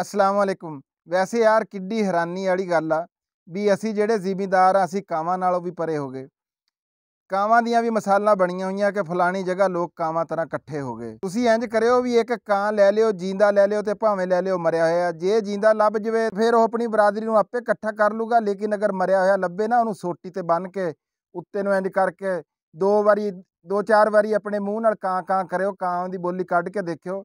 ਅਸਲਾਮ ਵਾਲੇਕੁਮ ਵੈਸੇ ਯਾਰ ਕਿੱਡੀ ਹੈਰਾਨੀ ਵਾਲੀ ਗੱਲ ਆ ਵੀ ਅਸੀਂ ਜਿਹੜੇ ਜ਼ਿਮੀਦਾਰ ਆ ਅਸੀਂ ਕਾਵਾਂ ਨਾਲੋਂ ਵੀ ਪਰੇ ਹੋ ਗਏ ਕਾਵਾਂ ਦੀਆਂ ਵੀ ਮਸਾਲਾਂ ਬਣੀਆਂ ਹੋਈਆਂ ਕਿ ਫਲਾਣੀ ਜਗ੍ਹਾ ਲੋਕ ਕਾਵਾਂ ਤਰ੍ਹਾਂ ਇਕੱਠੇ ਹੋ ਗਏ ਤੁਸੀਂ ਇੰਜ ਕਰਿਓ ਵੀ ਇੱਕ ਕਾਂ ਲੈ ਲਿਓ ਜਿੰਦਾ ਲੈ ਲਿਓ ਤੇ ਭਾਵੇਂ ਲੈ ਲਿਓ ਮਰਿਆ ਹੋਇਆ ਜੇ ਜਿੰਦਾ ਲੱਭ ਜਵੇ ਫਿਰ ਉਹ ਆਪਣੀ ਬਰਾਦਰੀ ਨੂੰ ਆਪੇ ਇਕੱਠਾ ਕਰ ਲੂਗਾ ਲੇਕਿਨ ਅਗਰ ਮਰਿਆ ਹੋਇਆ ਲੱਭੇ ਨਾ ਉਹਨੂੰ ਸੋਟੀ ਤੇ ਬੰਨ ਕੇ ਉੱਤੇ ਨੂੰ ਇੰਜ ਕਰਕੇ ਦੋ ਵਾਰੀ ਦੋ ਚਾਰ ਵਾਰੀ ਆਪਣੇ ਮੂੰਹ ਨਾਲ ਕਾਂ ਕਾਂ ਕਰਿਓ ਕਾਂ ਦੀ ਬੋਲੀ ਕੱਢ ਕੇ ਦੇਖਿਓ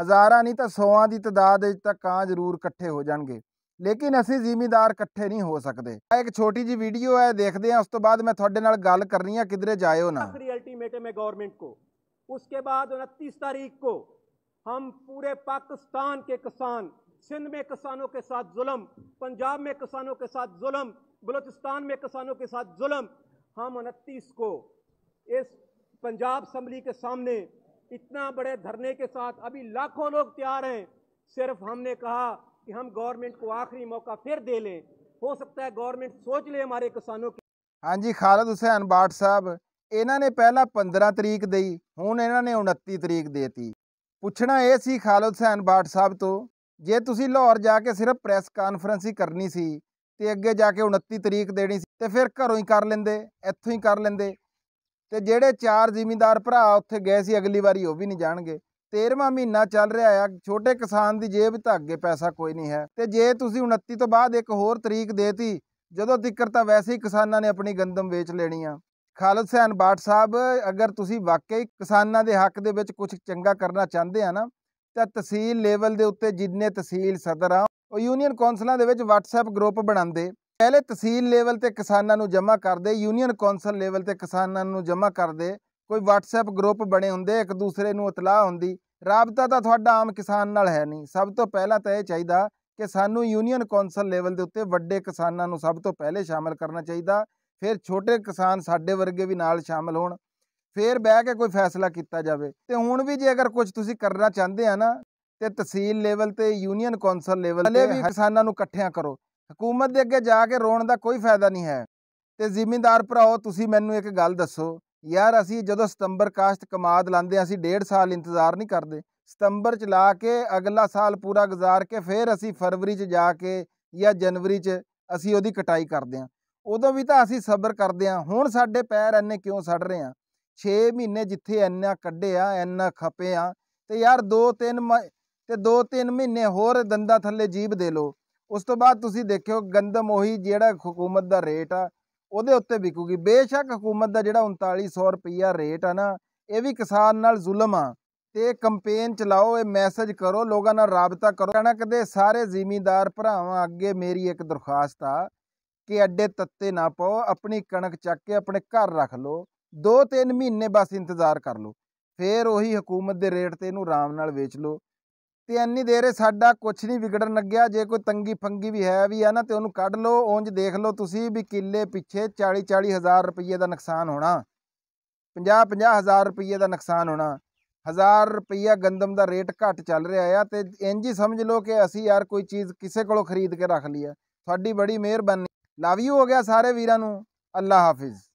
ਹਜ਼ਾਰਾਂ ਨਹੀਂ ਤਾਂ ਸੌਆਂ ਦੀ ਤਦਾਦ ਵਿੱਚ ਤਾਂ ਕਾਂ ਜ਼ਰੂਰ ਇਕੱਠੇ ਹੋ ਜਾਣਗੇ ਲੇਕਿਨ ਅਸੀਂ ਜ਼ਿਮੀਦਾਰ ਇਕੱਠੇ ਨਹੀਂ ਹੋ ਸਕਦੇ ਆ ਇੱਕ ਛੋਟੀ ਜੀ ਵੀਡੀਓ ਹੈ ਦੇਖਦੇ ਹਾਂ ਉਸ ਤੋਂ ਬਾਅਦ ਮੈਂ ਤੁਹਾਡੇ ਨਾਲ ਗੱਲ ਕਰਨੀ ਹੈ ਕਿਧਰੇ ਜਾਇਓ ਨਾ ਆਖਰੀ ਅਲਟੀਮੇਟਮ ਹੈ ਗਵਰਨमेंट को उसके बाद 29 तारीख को हम पूरे पाकिस्तान के किसान सिंध में किसानों के साथ जुल्म पंजाब में किसानों के साथ जुल्म बलूचिस्तान में किसानों के साथ जुल्म हम उनतीस को इस पंजाब असम्बली के सामने इतना बड़े धरने के साथ अभी लाखों लोग तैयार हैं सिर्फ हमने कहा कि हम गवर्नमेंट को आखिरी मौका फिर दे लें हो सकता है गवर्नमेंट सोच ले हमारे किसानों की हाँ जी ਖਾਲਦ ਹੁਸੈਨ ਬਾਟ ਸਾਹਿਬ ਇਹਨਾਂ ਨੇ ਪਹਿਲਾਂ 15 ਤਰੀਕ ਦੇਈ ਹੁਣ ਇਹਨਾਂ ਨੇ 29 ਤਰੀਕ ਦੇਤੀ ਪੁੱਛਣਾ ਇਹ ਸੀ ਖਾਲਦ ਹੁਸੈਨ ਬਾਟ ਸਾਹਿਬ ਤੋਂ ਜੇ ਤੁਸੀਂ ਲਾਹੌਰ ਜਾ ਕੇ ਸਿਰਫ ਪ੍ਰੈਸ ਕਾਨਫਰੰਸ ਹੀ ਕਰਨੀ ਸੀ ਤੇ ਅੱਗੇ ਜਾ ਕੇ 29 ਤਰੀਕ ਦੇਣੀ ਸੀ ਤੇ ਫਿਰ ਘਰੋਂ ਹੀ ਕਰ ਲੈਂਦੇ ਇੱਥੋਂ ਹੀ ਕਰ ਲੈਂਦੇ ਤੇ ਜਿਹੜੇ ਚਾਰ ਜ਼ਿਮੀਂਦਾਰ ਭਰਾ ਉੱਥੇ ਗਏ ਸੀ ਅਗਲੀ ਵਾਰੀ ਉਹ ਵੀ ਨਹੀਂ ਜਾਣਗੇ 13ਵਾਂ ਮਹੀਨਾ ਚੱਲ ਰਿਹਾ ਆ ਛੋਟੇ ਕਿਸਾਨ ਦੀ ਜੇਬ ਤਾਂ ਅੱਗੇ ਪੈਸਾ ਕੋਈ ਨਹੀਂ ਹੈ ਤੇ ਜੇ ਤੁਸੀਂ 29 ਤੋਂ ਬਾਅਦ ਇੱਕ ਹੋਰ ਤਰੀਕ ਦੇਤੀ ਜਦੋਂ ਤੱਕਰ ਤਾਂ ਵੈਸੇ ਹੀ ਕਿਸਾਨਾਂ ਨੇ ਆਪਣੀ ਗੰਦਮ ਵੇਚ ਲੈਣੀ ਆ ਖਾਲਦ ਸੈਨ ਬਾਟ ਸਾਹਿਬ ਅਗਰ ਤੁਸੀਂ ਵਾਕਈ ਕਿਸਾਨਾਂ ਦੇ ਹੱਕ ਦੇ ਵਿੱਚ ਕੁਝ ਚੰਗਾ ਕਰਨਾ ਚਾਹੁੰਦੇ ਆ ਨਾ ਤਾਂ ਤਹਿਸੀਲ ਲੈਵਲ ਦੇ ਉੱਤੇ ਜਿੰਨੇ ਤਹਿਸੀਲ ਸਦਰ ਆ ਉਹ ਯੂਨੀਅਨ ਕੌਂਸਲਾਂ ਦੇ ਵਿੱਚ WhatsApp ਗਰੁੱਪ ਬਣਾਉਂਦੇ ਪਹਿਲੇ ਤਹਿਸੀਲ ਲੈਵਲ ਤੇ ਕਿਸਾਨਾਂ ਨੂੰ ਜਮ੍ਹਾਂ ਕਰਦੇ ਯੂਨੀਅਨ ਕੌਂਸਲ ਲੈਵਲ ਤੇ ਕਿਸਾਨਾਂ ਨੂੰ ਜਮ੍ਹਾਂ ਕਰਦੇ ਕੋਈ WhatsApp ਗਰੁੱਪ ਬਣੇ ਹੁੰਦੇ ਇੱਕ ਦੂਸਰੇ ਨੂੰ ਇਤਲਾਹ ਹੁੰਦੀ ਰਾਬਤਾ ਤਾਂ ਤੁਹਾਡਾ ਆਮ ਕਿਸਾਨ ਨਾਲ ਹੈ ਨਹੀਂ ਸਭ ਤੋਂ ਪਹਿਲਾਂ ਤਾਂ ਇਹ ਚਾਹੀਦਾ ਕਿ ਸਾਨੂੰ ਯੂਨੀਅਨ ਕੌਂਸਲ ਲੈਵਲ ਦੇ ਉੱਤੇ ਵੱਡੇ ਕਿਸਾਨਾਂ ਨੂੰ ਸਭ ਤੋਂ ਪਹਿਲੇ ਸ਼ਾਮਲ ਕਰਨਾ ਚਾਹੀਦਾ ਫਿਰ ਛੋਟੇ ਕਿਸਾਨ ਸਾਡੇ ਵਰਗੇ ਵੀ ਨਾਲ ਸ਼ਾਮਲ ਹੋਣ ਫਿਰ ਬਹਿ ਕੇ ਕੋਈ ਫੈਸਲਾ ਕੀਤਾ ਜਾਵੇ ਤੇ ਹੁਣ ਵੀ ਜੇ ਅਗਰ ਕੁਝ ਤੁਸੀਂ ਕਰਨਾ ਚਾਹੁੰਦੇ ਆ ਨਾ ਤੇ ਤਹਿਸੀਲ ਲੈਵਲ ਤੇ ਯੂਨੀਅਨ ਕੌਂਸਲ ਲੈਵਲ ਤੇ ਵੀ ਕਿਸਾਨਾਂ ਨੂੰ ਇਕੱਠਿਆਂ ਕਰੋ ਹਕੂਮਤ ਦੇ ਅੱਗੇ ਜਾ ਕੇ ਰੋਣ ਦਾ ਕੋਈ ਫਾਇਦਾ ਨਹੀਂ ਹੈ ਤੇ ਜ਼ਿਮੀਂਦਾਰ ਭਰਾਓ ਤੁਸੀਂ ਮੈਨੂੰ ਇੱਕ ਗੱਲ ਦੱਸੋ ਯਾਰ ਅਸੀਂ ਜਦੋਂ ਸਤੰਬਰ ਕਾਸ਼ਤ ਕਮਾਦ ਲਾਂਦੇ ਅਸੀਂ ਡੇਢ ਸਾਲ ਇੰਤਜ਼ਾਰ ਨਹੀਂ ਕਰਦੇ ਸਤੰਬਰ ਚ ਲਾ ਕੇ ਅਗਲਾ ਸਾਲ ਪੂਰਾ ਗੁਜ਼ਾਰ ਕੇ ਫਿਰ ਅਸੀਂ ਫਰਵਰੀ ਚ ਜਾ ਕੇ ਜਾਂ ਜਨਵਰੀ ਚ ਅਸੀਂ ਉਹਦੀ ਕਟਾਈ ਕਰਦੇ ਹਾਂ ਉਦੋਂ ਵੀ ਤਾਂ ਅਸੀਂ ਸਬਰ ਕਰਦੇ ਹਾਂ ਹੁਣ ਸਾਡੇ ਪੈਰ ਐਨੇ ਕਿਉਂ ਸੜ ਰਹੇ ਆ 6 ਮਹੀਨੇ ਜਿੱਥੇ ਐਨਾ ਕੱਢਿਆ ਐਨਾ ਖਪਿਆ ਤੇ ਯਾਰ 2-3 ਤੇ 2-3 ਮਹੀਨੇ ਹੋਰ ਦੰਦਾ ਥੱਲੇ ਜੀਬ ਦੇ ਲੋ ਉਸ ਤੋਂ ਬਾਅਦ ਤੁਸੀਂ ਦੇਖਿਓ ਗੰਦਮ ਉਹੀ ਜਿਹੜਾ ਹਕੂਮਤ ਦਾ ਰੇਟ ਆ ਉਹਦੇ ਉੱਤੇ ਵਿਕੂਗੀ ਬੇਸ਼ੱਕ ਹਕੂਮਤ ਦਾ ਜਿਹੜਾ 3900 ਰੁਪਇਆ ਰੇਟ ਆ ਨਾ ਇਹ ਵੀ ਕਿਸਾਨ ਨਾਲ ਜ਼ੁਲਮ ਆ ਤੇ ਕੈਂਪੇਨ ਚਲਾਓ ਇਹ ਮੈਸੇਜ ਕਰੋ ਲੋਕਾਂ ਨਾਲ ਰਾਬਤਾ ਕਰੋ ਕਣਕ ਦੇ ਸਾਰੇ ਜ਼ਿਮੀਂਦਾਰ ਭਰਾਵਾਂ ਅੱਗੇ ਮੇਰੀ ਇੱਕ ਦਰਖਾਸਤ ਆ ਕਿ ਅੱਡੇ ਤੱਤੇ ਨਾ ਪਾਓ ਆਪਣੀ ਕਣਕ ਚੱਕ ਕੇ ਆਪਣੇ ਘਰ ਰੱਖ ਲਓ 2-3 ਮਹੀਨੇ ਬਸ ਇੰਤਜ਼ਾਰ ਕਰ ਲਓ ਫੇਰ ਉਹੀ ਹਕੂਮਤ ਦੇ ਰੇਟ ਤੇ ਇਹਨੂੰ ਆਰਾਮ ਨਾਲ ਵੇਚ ਲਓ ਤੇ ਇੰਨੀ ਦੇਰੇ ਸਾਡਾ ਕੁਝ ਨਹੀਂ ਵਿਗੜਨ ਲੱਗਿਆ ਜੇ ਕੋਈ ਤੰਗੀ ਫੰਗੀ ਵੀ ਹੈ ਵੀ ਹੈ ਨਾ ਤੇ ਉਹਨੂੰ ਕੱਢ ਲਓ ਉਂਝ ਦੇਖ ਲਓ ਤੁਸੀਂ ਵੀ ਕਿੱਲੇ ਪਿੱਛੇ 40 40000 ਰੁਪਏ ਦਾ ਨੁਕਸਾਨ ਹੋਣਾ 50 50000 ਰੁਪਏ ਦਾ ਨੁਕਸਾਨ ਹੋਣਾ ਹਜ਼ਾਰ ਰੁਪਏ ਗੰਦਮ ਦਾ ਰੇਟ ਘਟ ਚੱਲ ਰਿਹਾ ਆ ਤੇ ਇੰਜ ਹੀ ਸਮਝ ਲਓ ਕਿ ਅਸੀਂ ਯਾਰ ਕੋਈ ਚੀਜ਼ ਕਿਸੇ ਕੋਲੋਂ ਖਰੀਦ ਕੇ ਰੱਖ ਲਈ ਆ ਤੁਹਾਡੀ ਬੜੀ ਮਿਹਰਬਾਨੀ ਲਵ ਯੂ ਹੋ ਗਿਆ ਸਾਰੇ ਵੀਰਾਂ ਨੂੰ ਅੱਲਾ ਹਾਫਿਜ਼